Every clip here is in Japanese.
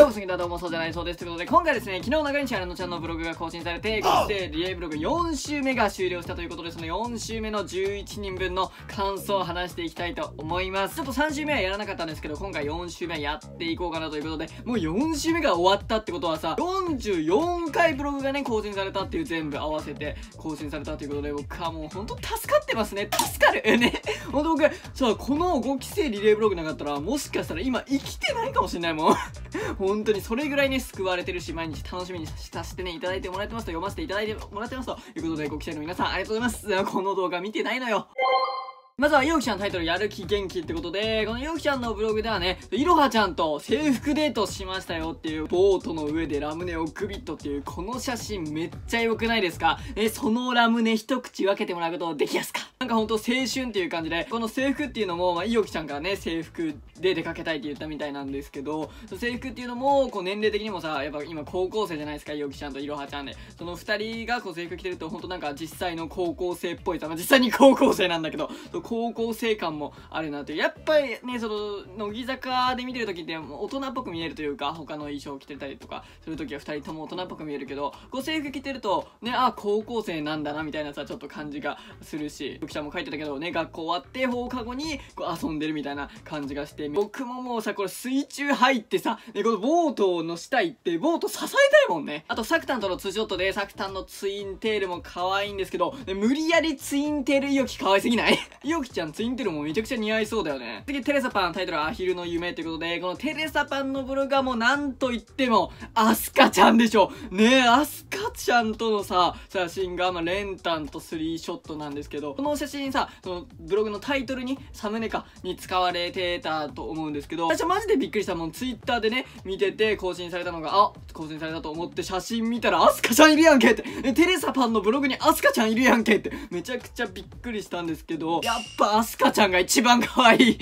ようことどうもそうじゃないそうですということで今回ですね昨日長いチャンのちゃんのブログが更新されてそしてリレーブログ4週目が終了したということでその4週目の11人分の感想を話していきたいと思いますちょっと3週目はやらなかったんですけど今回4週目やっていこうかなということでもう4週目が終わったってことはさ44回ブログがね更新されたっていう全部合わせて更新されたということで僕はもうほんと助かってますね助かるえねほんと僕さこの5期生リレーブログなかったらもしかしたら今生きてないかもしれないもん 本当にそれぐらいね、救われてるし、毎日楽しみにさせてね、いただいてもらってますと、読ませていただいてもらってますということで、ご期待の皆さん、ありがとうございます。この動画見てないのよ。まずは、ようきちゃんのタイトル、やる気元気ってことで、このようきちゃんのブログではね、いろはちゃんと制服デートしましたよっていう、ボートの上でラムネをグビッとっていう、この写真めっちゃ良くないですかえ、そのラムネ一口分けてもらうことできやすかなんかほんと青春っていう感じで、この制服っていうのも、まあ、いよきちゃんからね、制服で出かけたいって言ったみたいなんですけど、制服っていうのも、こう年齢的にもさ、やっぱ今高校生じゃないですか、いよきちゃんといろはちゃんで。その二人がこう制服着てると、ほんとなんか実際の高校生っぽいさ、まあ、実際に高校生なんだけど、高校生感もあるなというやっぱりねその乃木坂で見てる時って大人っぽく見えるというか他の衣装着てたりとかする時は2人とも大人っぽく見えるけどご制服着てるとねあ高校生なんだなみたいなさちょっと感じがするしゆきちゃんも書いてたけどね学校終わって放課後にこう遊んでるみたいな感じがして僕ももうさこれ水中入ってさ、ね、このボートの下行ってボート支えたいもんねあとサクタンとのツーショットでサクタンのツインテールも可愛いんですけど、ね、無理やりツインテール勇器可愛すぎないょうきちゃんツインテールもめちゃくちゃ似合いそうだよね。次、テレサパンタイトルはアヒルの夢ということで、このテレサパンのブログはもうなんと言っても、アスカちゃんでしょ。ねえ、アスカちゃんとのさ、写真が、まあ、レンタンとスリーショットなんですけど、この写真さ、そのブログのタイトルに、サムネか、に使われてたと思うんですけど、私はマジでびっくりしたもん、ツイッターでね、見てて更新されたのが、あ、更新されたと思って写真見たらアスカちゃんいるやんけってテレサパンのブログにアスカちゃんいるやんけってめちゃくちゃびっくりしたんですけどやっぱアスカちゃんが一番可愛い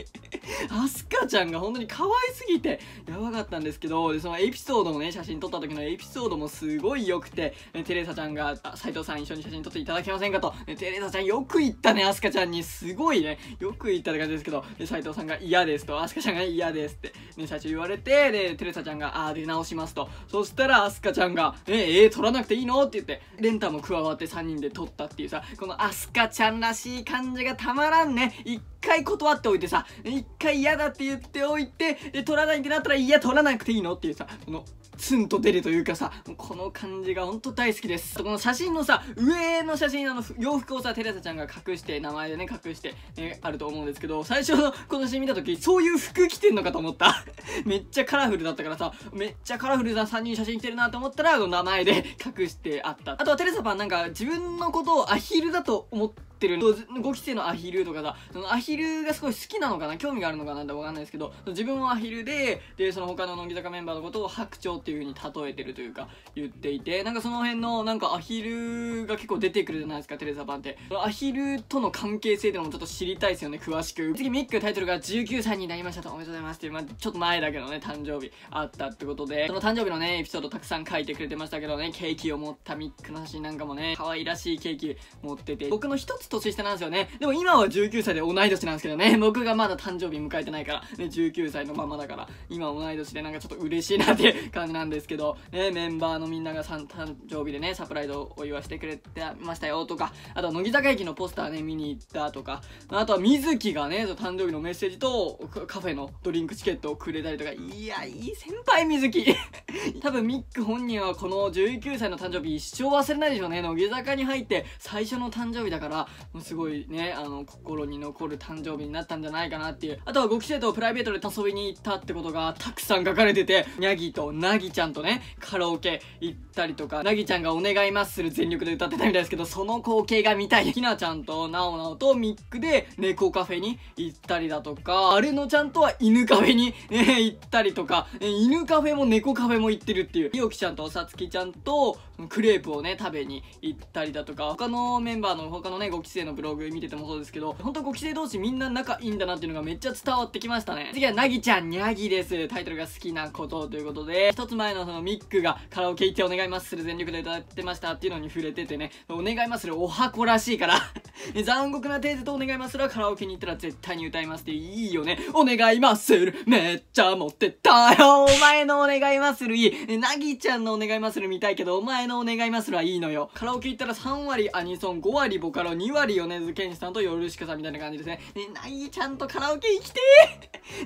アスカちゃんが本当に可愛すぎてやばかったんですけどでそのエピソードのね写真撮った時のエピソードもすごい良くて、テレサちゃんが斎藤さん一緒に写真撮っていただけませんかと、テレサちゃんよく言ったねアスカちゃんにすごいねよく言ったって感じですけど斎藤さんが嫌ですとアスカちゃんが嫌ですって、ね、最初言われてでテレサちゃんがああ出直しますとそしたらアスカちゃんが「ええー、撮らなくていいの?」って言ってレンタも加わって3人で撮ったっていうさこのアスカちゃんらしい感じがたまらんね一回断っておいてさ、一回嫌だって言っておいて、で、取らないってなったら、いや、取らなくていいのっていうさ、この、ツンと出るというかさ、この感じがほんと大好きです。この写真のさ、上の写真、あの、洋服をさ、テレサちゃんが隠して、名前でね、隠して、ね、あると思うんですけど、最初のこの写真見た時、そういう服着てんのかと思った。めっちゃカラフルだったからさ、めっちゃカラフルな3人写真着てるなと思ったら、この名前で隠してあった。あとはテレサパンなんか、自分のことをアヒルだと思って、ってる5期生のアヒルとかさそのアヒルがすごい好きなのかな興味があるのかなって分かんないですけど自分はアヒルででその他の乃木坂メンバーのことを白鳥っていう風に例えてるというか言っていてなんかその辺のなんかアヒルが結構出てくるじゃないですかテレサ版ってアヒルとの関係性っていうのもちょっと知りたいですよね詳しく次ミックタイトルが19歳になりましたとおめでとうございますっていう、まあ、ちょっと前だけどね誕生日あったってことでその誕生日のねエピソードたくさん書いてくれてましたけどねケーキを持ったミックの写真なんかもね可愛らしいケーキ持ってて僕の一つ年下なんですよね。でも今は19歳で同い年なんですけどね。僕がまだ誕生日迎えてないから、ね、19歳のままだから、今同い年でなんかちょっと嬉しいなって感じなんですけど、ね、メンバーのみんなが誕生日でね、サプライズをお祝いしてくれてましたよとか、あとは乃木坂駅のポスターね、見に行ったとか、あとは水木がね、誕生日のメッセージとカフェのドリンクチケットをくれたりとか、いや、いい先輩水木 多分ミック本人はこの19歳の誕生日一生忘れないでしょうね。乃木坂に入って最初の誕生日だから、すごいねあの心に残る誕生日になったんじゃないかなっていうあとは5期生とプライベートで遊びに行ったってことがたくさん書かれててニャギとナギちゃんとねカラオケ行ったりとかなぎちゃんが「お願います」する全力で歌ってたみたいですけどその光景が見たいひなちゃんとなおなおとミックで猫カフェに行ったりだとかあれのちゃんとは犬カフェに、ね、行ったりとか犬カフェも猫カフェも行ってるっていうひよきちゃんとさつきちゃんとクレープをね食べに行ったりだとか他のメンバーの他のね期生のブログ見ててもそうですけど、ほんと5期生同士みんな仲いいんだなっていうのがめっちゃ伝わってきましたね。次はなぎちゃん、にゃぎです。タイトルが好きなことということで、一つ前のそのミックがカラオケ行ってお願いますする全力で歌ってましたっていうのに触れててね、お願いまするお箱らしいから 残酷なテーゼとお願いまするはカラオケに行ったら絶対に歌いますっていいよね。お願いまするめっちゃ持ってたよお前のお願いまするいい。なぎちゃんのお願いまする見たいけど、お前のお願いまするはいいのよ。カラオケ行ったら3割アニソン、5割ボカロ、2割はリオネズケンシさんとヨルシカさんみたいな感じですね。ね、ナギちゃんとカラオケ行きて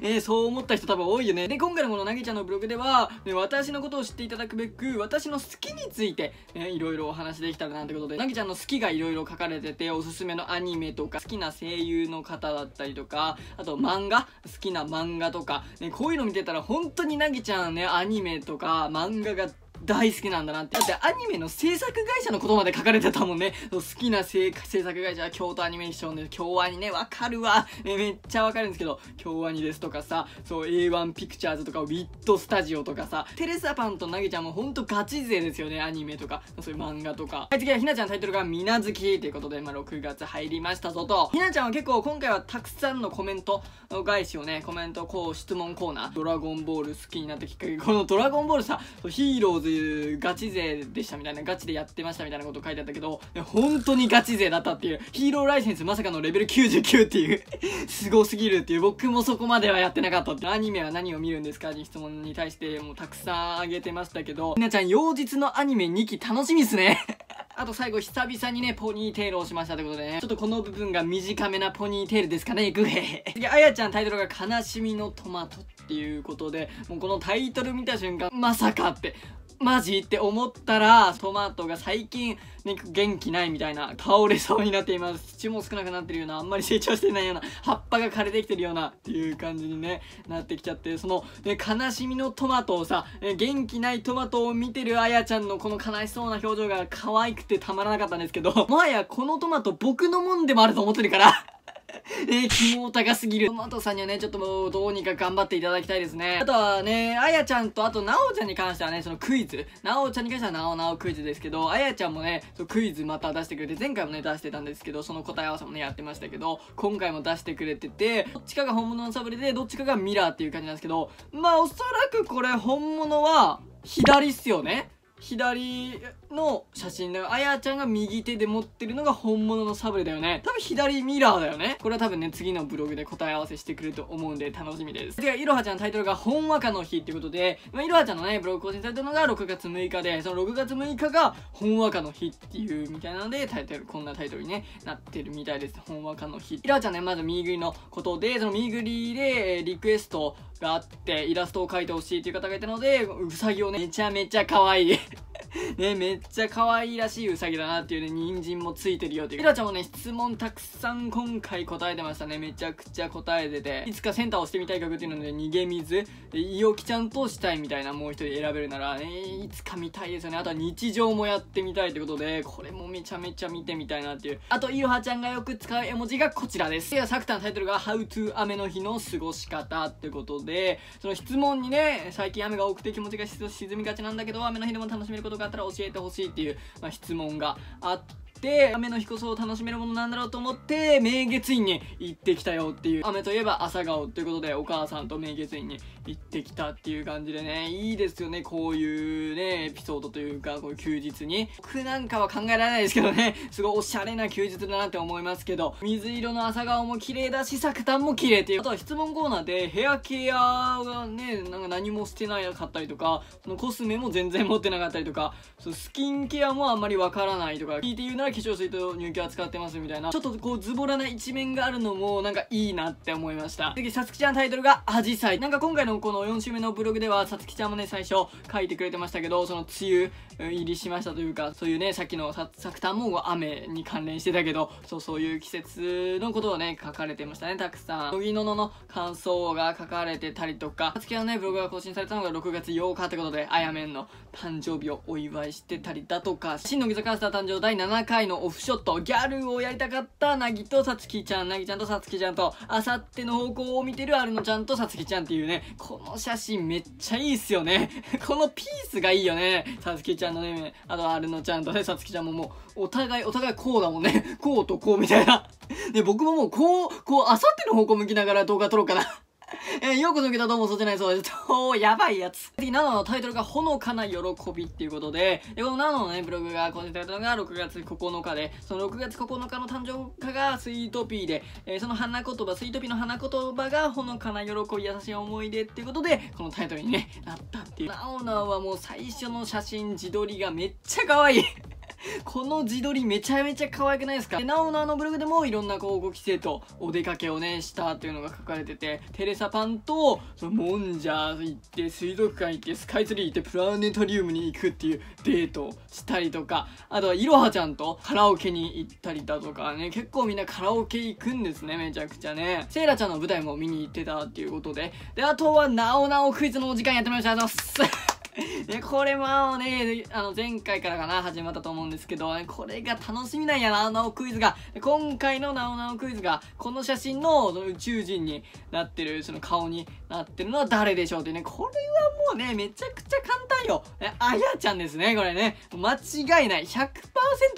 ー そう思った人多分多いよね。で、今回のこのナギちゃんのブログでは、ね、私のことを知っていただくべく、私の好きについて、ね、いろいろお話できたらなんてことで、ナギちゃんの好きがいろいろ書かれてて、おすすめのアニメとか、好きな声優の方だったりとか、あと漫画、好きな漫画とか、ね、こういうの見てたら本当にナギちゃんね、アニメとか漫画が大好きなんだなって。だってアニメの制作会社のことまで書かれてたもんね。好きな制作会社は京都アニメーションで、京アニね、わかるわ。えめっちゃわかるんですけど、京アニですとかさ、そう A1 ピクチャーズとか、ウィットスタジオとかさ、テレサパンとナギちゃんもほんとガチ勢ですよね、アニメとか、そういう漫画とか。はい、次はひなちゃんタイトルがみなずきということで、まあ、6月入りましたぞと。ひなちゃんは結構今回はたくさんのコメント返しをね、コメントこう質問コーナー、ドラゴンボール好きになったきっかけ、このドラゴンボールさ、ヒーローズズガチ勢でしたみたいなガチでやってましたみたいなこと書いてあったけど本当にガチ勢だったっていうヒーローライセンスまさかのレベル99っていう すごすぎるっていう僕もそこまではやってなかったってアニメは何を見るんですかに質問に対してもうたくさんあげてましたけどみなちゃん妖術のアニメ2期楽しみっすね あと最後久々にね、ポニーテールをしましたということでね、ちょっとこの部分が短めなポニーテールですかね、グヘヘ。次、あやちゃんタイトルが悲しみのトマトっていうことで、もうこのタイトル見た瞬間、まさかってマジって思ったら、トマトが最近、ね、元気ないみたいな、倒れそうになっています。土も少なくなってるような、あんまり成長してないような、葉っぱが枯れてきてるような、っていう感じにね、なってきちゃって、その、ね、悲しみのトマトをさ、ね、元気ないトマトを見てるあやちゃんのこの悲しそうな表情が可愛くてたまらなかったんですけど、もはやこのトマト僕のもんでもあると思ってるから えー、キ高すぎる。トマトさんにはね、ちょっともう、どうにか頑張っていただきたいですね。あとはね、あやちゃんと、あと、なおちゃんに関してはね、そのクイズ。なおちゃんに関してはなおなおクイズですけど、あやちゃんもね、クイズまた出してくれて、前回もね、出してたんですけど、その答え合わせもね、やってましたけど、今回も出してくれてて、どっちかが本物のサブレで、どっちかがミラーっていう感じなんですけど、まあ、おそらくこれ、本物は、左っすよね左、の写真だよ。あやちゃんが右手で持ってるのが本物のサブレだよね。多分左ミラーだよね。これは多分ね、次のブログで答え合わせしてくると思うんで楽しみです。で、いろはちゃんのタイトルがほんわかの日っていうことで、まあ、いろはちゃんのね、ブログ更新されたのが6月6日で、その6月6日がほんわかの日っていうみたいなので、タイトル、こんなタイトルに、ね、なってるみたいです。ほんわかの日。いろはちゃんね、まず右食いのことで、その右食いで、えー、リクエストがあって、イラストを描いてほしいっていう方がいたので、うさぎをね、めちゃめちゃ可愛い ね、めっちゃ可愛いらしいウサギだなっていうね、人参もついてるよという。ひラちゃんもね、質問たくさん今回答えてましたね。めちゃくちゃ答えてて。いつかセンターをしてみたい曲っていうので、逃げ水、いおきちゃんとしたいみたいな、もう一人選べるなら、ね、いつか見たいですよね。あとは日常もやってみたいってことで、これもめちゃめちゃ見てみたいなっていう。あと、いろはちゃんがよく使う絵文字がこちらです。では、サクタのタイトルが、How to 雨の日の過ごし方ってことで、その質問にね、最近雨が多くて気持ちが沈みがちなんだけど、雨の日でも楽しめることががあったら教えてほしいっていう、まあ、質問があって。雨の日こそ楽しめるものなんだろうと思って明月院に行ってきたよっていう雨といえば朝顔ということでお母さんと明月院に行ってきたっていう感じでね、いいですよね、こういうね、エピソードというか、こう休日に。僕なんかは考えられないですけどね、すごいおしゃれな休日だなって思いますけど、水色の朝顔も綺麗だし、作炭も綺麗っていう。あとは質問コーナーで、ヘアケアがね、なんか何もしてなかったりとか、そのコスメも全然持ってなかったりとか、そのスキンケアもあんまりわからないとか、聞いて言うなら化粧水と乳液使ってますみたいな、ちょっとこうズボラな一面があるのも、なんかいいなって思いました。次、さつきちゃんタイトルがアジサイ。なんか今回のこの4週目のブログではさつきちゃんもね最初書いてくれてましたけどその梅雨入りしましたというかそういうねさっきのさくたんも雨に関連してたけどそうそういう季節のことをね書かれてましたねたくさん乃木のの感想が書かれてたりとかさつきのねブログが更新されたのが6月8日ってことであやめんの誕生日をお祝いしてたりだとか新乃木坂スター誕生第7回のオフショットギャルをやりたかったなぎとさつきちゃんなぎちゃんとさつきちゃんとあさっての方向を見てるあるのちゃんとさつきちゃんっていうねこの写真めっちゃいいっすよね このピースがいいよね。さつきちゃんのね、あとアルノちゃんとね、さつきちゃんももう、お互い、お互いこうだもんね。こうとこうみたいな。で、僕ももうこう、こう、あさっての方向向きながら動画撮ろうかなえー、よく抜けたどうもそちないそうです。っとやばいやつ。次、7のタイトルがほのかな喜びっていうことで、で、この7のね、ブログが更新されたのが6月9日で、その6月9日の誕生日がスイートピーで、えー、その花言葉、スイートピーの花言葉がほのかな喜び、優しい思い出っていうことで、このタイトルにね、なったっていう。なおなおはもう最初の写真自撮りがめっちゃ可愛い。この自撮りめちゃめちゃ可愛くないですかでなおのあのブログでもいろんなこうご規制とお出かけをね、したっていうのが書かれてて、テレサパンと、そのモンジャー行って、水族館行って、スカイツリー行って、プラネタリウムに行くっていうデートをしたりとか、あとはイロハちゃんとカラオケに行ったりだとかね、結構みんなカラオケ行くんですね、めちゃくちゃね。セイラちゃんの舞台も見に行ってたっていうことで、で、あとはなおなおクイズのお時間やってみましう。ありがとうございます。ね、これもね、あの、前回からかな、始まったと思うんですけど、これが楽しみなんやな、なおクイズが。今回のなおなおクイズが、この写真の宇宙人になってる、その顔になってるのは誰でしょうってね、これはもうね、めちゃくちゃ簡単よ。あやちゃんですね、これね。間違いない。100%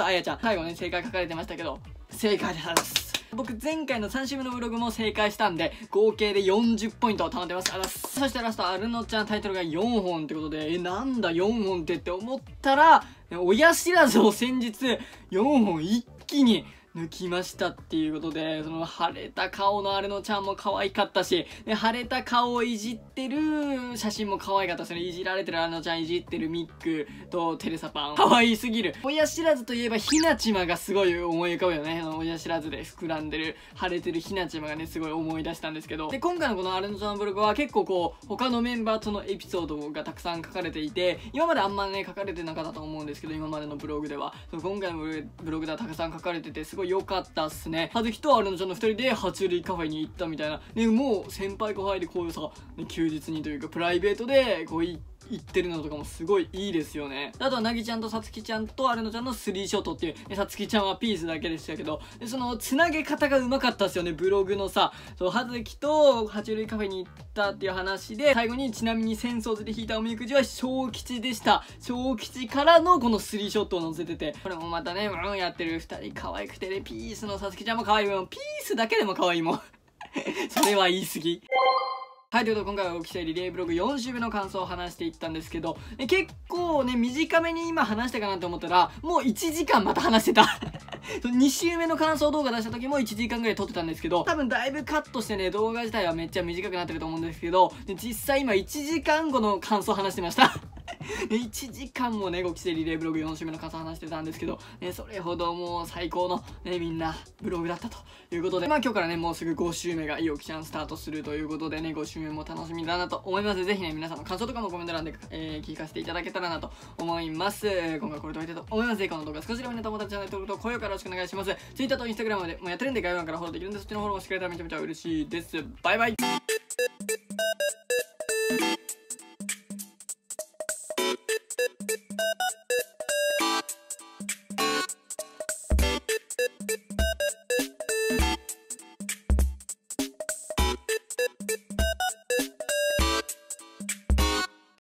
あやちゃん。最後ね、正解書かれてましたけど、正解です。僕前回の3週目のブログも正解したんで、合計で40ポイントを貯まってます。あらそしてラスト、アルノちゃんタイトルが4本ってことで、え、なんだ4本ってって思ったら、親知らずを先日、4本一気に抜きましたっていうことで、その腫れた顔のあれのちゃんも可愛かったし、で、腫れた顔をいじってる写真も可愛かったし、ね。いじられてるあのちゃん、いじってるミックとテレサパン。可愛すぎる。親知らずといえばひなちまがすごい思い浮かぶよね。あの親知らずで膨らんでる、腫れてるひなちまがね、すごい思い出したんですけど。で、今回のこのアルノちゃんブログは結構こう、他のメンバーとのエピソードがたくさん書かれていて、今まであんまね、書かれてなかったと思うんですけど、今までのブログでは。その今回のブログではたくさん書かれてて、すごい良かったっすね。あと、アルのちゃんの二人で爬虫類カフェに行ったみたいな。ね、もう先輩後輩でこういうさ、ね、休日にというかプライベートでこう行って、言ってるのとかもすごいいいですよねあとはなぎちゃんとさつきちゃんとアルノちゃんのスリーショットっていうさつきちゃんはピースだけでしたけどでそのつなげ方がうまかったですよねブログのさそう葉月と爬虫類カフェに行ったっていう話で最後にちなみに戦争で引いたおみくじは小吉でした小吉からのこのスリーショットを載せててこれもまたねうんやってる二人可愛くてねピースのさつきちゃんも可愛いもんピースだけでも可愛いもん それは言い過ぎはい、ということで今回は起きてリレーブログ4週目の感想を話していったんですけど、え結構ね、短めに今話したかなと思ったら、もう1時間また話してた2週 目の感想動画出した時も1時間ぐらい撮ってたんですけど、多分だいぶカットしてね、動画自体はめっちゃ短くなってると思うんですけど、実際今1時間後の感想話してました1 時間もね、ご期生リレーブログ4週目の方話してたんですけど、ね、それほどもう最高の、ね、みんな、ブログだったということで、まあ今日からね、もうすぐ5週目がいおきちゃんスタートするということでね、5週目も楽しみだなと思います。ぜひね、皆さんの感想とかもコメント欄で、えー、聞かせていただけたらなと思います。今回はこれで終わりたいと思います。ぜひこの動画少しでもね、友達チャンネル登録と高評価よろしくお願いします。Twitter と Instagram でもやってるんで、概要欄からフォローできるんで、そっちのフォローもしてくれたらめちゃめちゃ嬉しいです。バイバイ